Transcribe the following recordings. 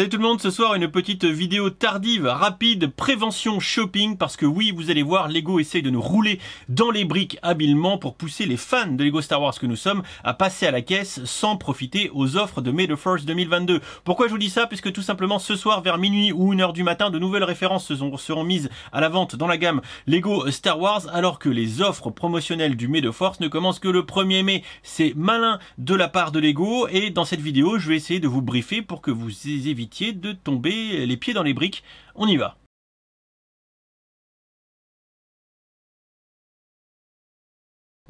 Salut tout le monde, ce soir une petite vidéo tardive, rapide, prévention shopping, parce que oui, vous allez voir, Lego essaye de nous rouler dans les briques habilement pour pousser les fans de Lego Star Wars que nous sommes à passer à la caisse sans profiter aux offres de May the Force 2022. Pourquoi je vous dis ça Puisque tout simplement ce soir vers minuit ou une heure du matin, de nouvelles références seront mises à la vente dans la gamme Lego Star Wars, alors que les offres promotionnelles du May the Force ne commencent que le 1er mai. C'est malin de la part de Lego, et dans cette vidéo, je vais essayer de vous briefer pour que vous évitez de tomber les pieds dans les briques. On y va.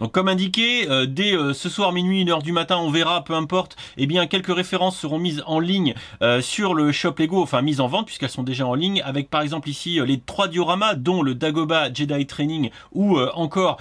Donc comme indiqué, euh, dès euh, ce soir minuit, 1h du matin, on verra, peu importe, eh bien quelques références seront mises en ligne euh, sur le shop Lego, enfin mises en vente puisqu'elles sont déjà en ligne, avec par exemple ici les trois dioramas, dont le Dagoba Jedi Training ou encore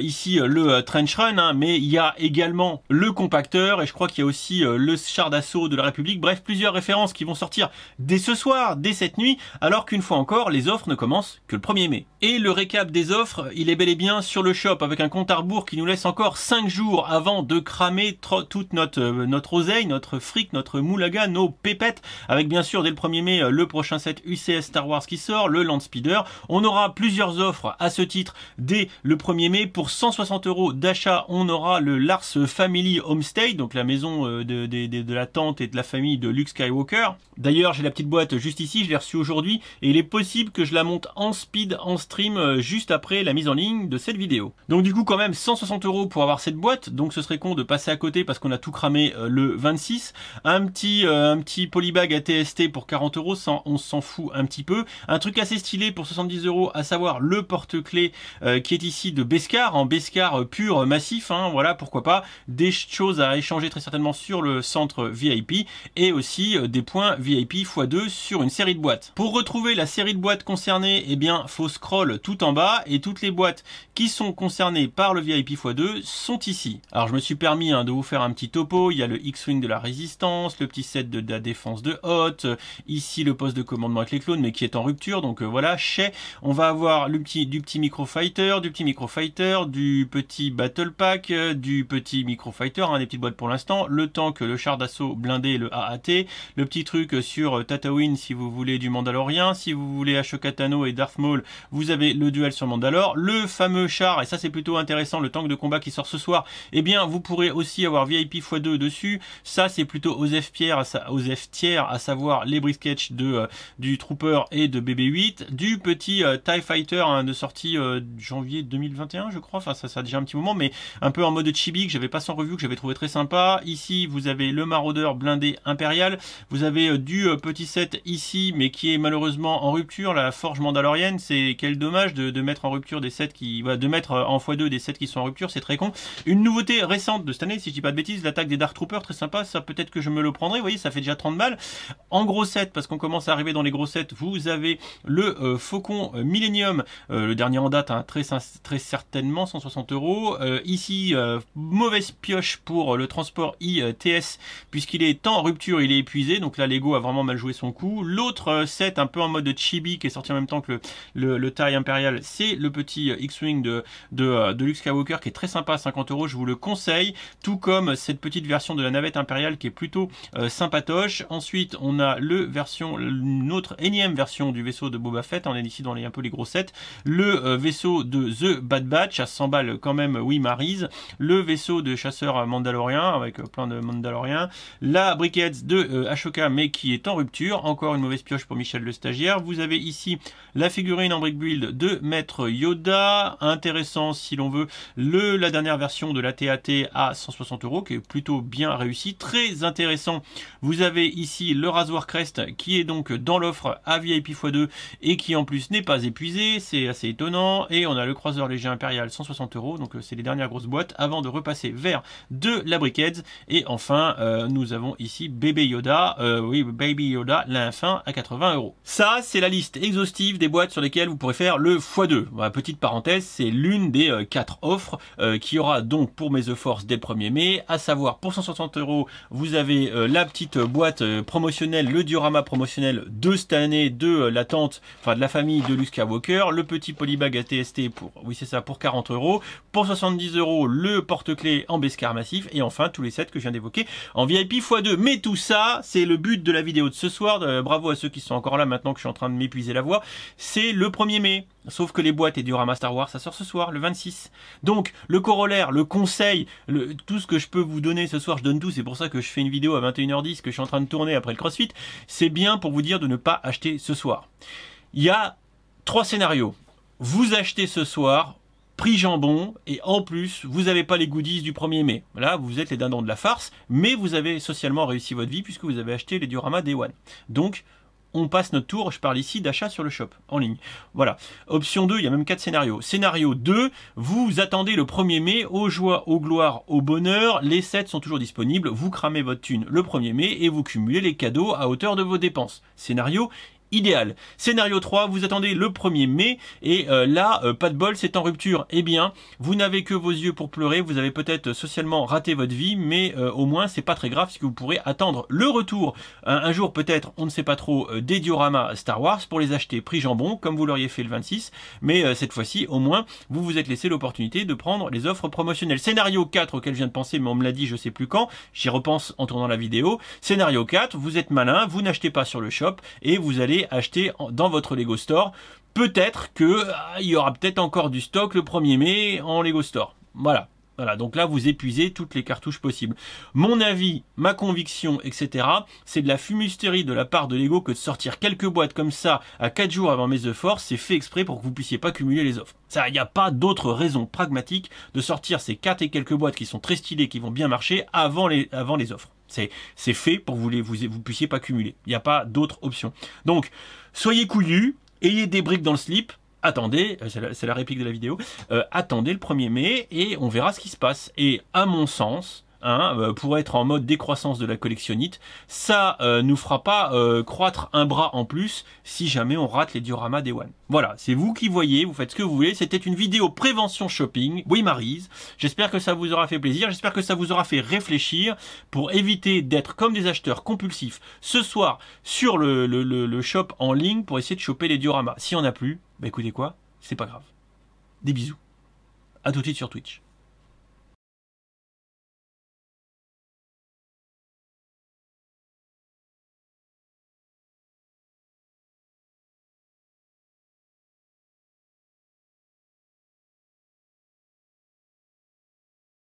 ici le Trench Run, hein, mais il y a également le compacteur et je crois qu'il y a aussi le char d'assaut de la République, bref plusieurs références qui vont sortir dès ce soir, dès cette nuit, alors qu'une fois encore, les offres ne commencent que le 1er mai. Et le récap des offres, il est bel et bien sur le shop avec un compte à rebours qui nous laisse encore 5 jours avant de cramer toute notre, euh, notre oseille, notre fric, notre moulaga, nos pépettes, avec bien sûr dès le 1er mai euh, le prochain set UCS Star Wars qui sort, le Land Speeder. On aura plusieurs offres à ce titre dès le 1er mai. Pour 160 euros d'achat, on aura le Lars Family Homestay, donc la maison euh, de, de, la tante et de la famille de Luke Skywalker. D'ailleurs, j'ai la petite boîte juste ici, je l'ai reçue aujourd'hui, et il est possible que je la monte en speed, en stream, juste après la mise en ligne de cette vidéo. Donc du coup, quand même, sans 160 euros pour avoir cette boîte, donc ce serait con de passer à côté parce qu'on a tout cramé euh, le 26. Un petit, euh, un petit polybag pour 40 euros, on s'en fout un petit peu. Un truc assez stylé pour 70 euros, à savoir le porte-clés euh, qui est ici de Bescar, en Bescar pur massif, hein, voilà, pourquoi pas. Des choses à échanger très certainement sur le centre VIP et aussi des points VIP x2 sur une série de boîtes. Pour retrouver la série de boîtes concernées, eh bien, faut scroll tout en bas et toutes les boîtes qui sont concernées par le VIP Pi x2 sont ici. Alors je me suis permis hein, de vous faire un petit topo, il y a le X-Wing de la résistance, le petit set de, la défense de Hoth, ici le poste de commandement avec les clones mais qui est en rupture, donc euh, voilà, chez, on va avoir le petit, du petit du petit micro fighter, du petit battle pack, euh, du petit Micro Fighter, hein, des petites boîtes pour l'instant, le tank, le char d'assaut blindé, le AAT, le petit truc euh, sur Tatooine si vous voulez du Mandalorien, si vous voulez Ashokatano et Darth Maul, vous avez le duel sur Mandalore, le fameux char, et ça c'est plutôt intéressant, le tank de combat qui sort ce soir, eh bien vous pourrez aussi avoir VIP x2 dessus. Ça c'est plutôt aux F tiers, à savoir les brisketch de euh, du Trooper et de BB8, du petit euh, TIE Fighter hein, de sortie euh, janvier 2021 je crois, enfin ça, ça a déjà un petit moment, mais un peu en mode chibi que j'avais pas sans revue, que j'avais trouvé très sympa. Ici vous avez le maraudeur blindé impérial, vous avez du petit set ici mais qui est malheureusement en rupture, la forge mandalorienne, c'est quel dommage de, mettre en rupture des sets qui, voilà, de mettre en x2 des sets qui sont en rupture, c'est très con. Une nouveauté récente de cette année, si je dis pas de bêtises, l'attaque des Dark Troopers, très sympa, ça peut-être que je me le prendrai, vous voyez, ça fait déjà 30 balles. En gros set, parce qu'on commence à arriver dans les gros sets, vous avez le euh, Faucon euh, Millennium, euh, le dernier en date, hein, très, très certainement, 160 euros. Ici, mauvaise pioche pour le transport ITS, puisqu'il est en rupture, il est épuisé, donc là, Lego a vraiment mal joué son coup. L'autre set, un peu en mode chibi, qui est sorti en même temps que le, le, le c'est le petit X-Wing de, de, de qui est très sympa à 50 euros, je vous le conseille, tout comme cette petite version de la navette impériale qui est plutôt euh, sympatoche. Ensuite, on a le version, une autre énième version du vaisseau de Boba Fett, on est ici dans les, un peu les grossettes, le euh, vaisseau de The Bad Batch à 100 balles quand même, oui Marise, le vaisseau de chasseur mandalorien avec euh, plein de mandaloriens, la briquette de euh, Ashoka mais qui est en rupture, encore une mauvaise pioche pour Michel le stagiaire. Vous avez ici la figurine en brick build de Maître Yoda, intéressant si l'on veut le, la dernière version de la TAT à 160 euros qui est plutôt bien réussi très intéressant. Vous avez ici le rasoir Crest qui est donc dans l'offre à VIP x2 et qui en plus n'est pas épuisé, c'est assez étonnant. Et on a le croiseur léger impérial 160 euros, donc euh, c'est les dernières grosses boîtes avant de repasser vers de la Brickheads. Et enfin, euh, nous avons ici Baby Yoda, euh, oui, Baby Yoda, l'infin à 80 euros. Ça, c'est la liste exhaustive des boîtes sur lesquelles vous pourrez faire le x2. petite parenthèse, c'est l'une des quatre offres euh, qui aura donc pour mes The Force dès le 1er mai, à savoir pour 160 euros, vous avez euh, la petite euh, boîte promotionnelle, le diorama promotionnel de cette année de la tante, enfin de la famille de Luke walker le petit polybag ATST pour, oui c'est ça, pour 40 euros, pour 70 euros le porte-clés en Bescar massif et enfin tous les sets que je viens d'évoquer en VIP x2. Mais tout ça, c'est le but de la vidéo de ce soir. bravo à ceux qui sont encore là maintenant que je suis en train de m'épuiser la voix. C'est le 1er mai. Sauf que les boîtes et diorama Star Wars, ça sort ce soir, le 26. Donc, le corollaire, le conseil, le, tout ce que je peux vous donner ce soir, je donne tout. C'est pour ça que je fais une vidéo à 21h10 que je suis en train de tourner après le CrossFit. C'est bien pour vous dire de ne pas acheter ce soir. Il y a trois scénarios. Vous achetez ce soir, prix jambon, et en plus, vous n'avez pas les goodies du 1er mai. Là, vous êtes les dindons de la farce, mais vous avez socialement réussi votre vie puisque vous avez acheté les dioramas Day One. Donc, on passe notre tour, je parle ici d'achat sur le shop en ligne. Voilà. Option 2, il y a même quatre scénarios. Scénario 2, vous attendez le 1er mai, aux joies, aux gloires, au bonheur, les sets sont toujours disponibles, vous cramez votre thune le 1er mai et vous cumulez les cadeaux à hauteur de vos dépenses. Scénario idéal. Scénario 3, vous attendez le 1er mai et euh, là, euh, pas de bol, c'est en rupture. Eh bien, vous n'avez que vos yeux pour pleurer, vous avez peut-être socialement raté votre vie, mais euh, au moins c'est pas très grave puisque vous pourrez attendre le retour un, jour peut-être, on ne sait pas trop, des dioramas Star Wars pour les acheter prix jambon comme vous l'auriez fait le 26, mais cette fois-ci au moins vous vous êtes laissé l'opportunité de prendre les offres promotionnelles. Scénario 4 auquel je viens de penser mais on me l'a dit je sais plus quand, j'y repense en tournant la vidéo. Scénario 4, vous êtes malin, vous n'achetez pas sur le shop et vous allez acheter dans votre Lego Store. Peut-être que euh, il y aura peut-être encore du stock le 1er mai en Lego Store. Voilà. Voilà, donc là, vous épuisez toutes les cartouches possibles. Mon avis, ma conviction, etc., c'est de la fumisterie de la part de Lego que de sortir quelques boîtes comme ça à 4 jours avant mes efforts, c'est fait exprès pour que vous puissiez pas cumuler les offres. Ça, il n'y a pas d'autre raison pragmatique de sortir ces 4 et quelques boîtes qui sont très stylées, qui vont bien marcher avant les, avant les offres. C'est fait pour que vous, les, vous, puissiez pas cumuler. Il n'y a pas d'autre option. Donc, soyez couillus, ayez des briques dans le slip, attendez, euh, c'est la, réplique de la vidéo, euh, attendez le 1er mai et on verra ce qui se passe. Et à mon sens, Hein, euh, pour être en mode décroissance de la collectionnite, ça euh, nous fera pas euh, croître un bras en plus si jamais on rate les dioramas des One. Voilà, c'est vous qui voyez, vous faites ce que vous voulez. C'était une vidéo prévention shopping, oui Marise. J'espère que ça vous aura fait plaisir, j'espère que ça vous aura fait réfléchir pour éviter d'être comme des acheteurs compulsifs ce soir sur le, le, shop en ligne pour essayer de choper les dioramas. Si on a plus, bah écoutez quoi, c'est pas grave. Des bisous. À tout de suite sur Twitch.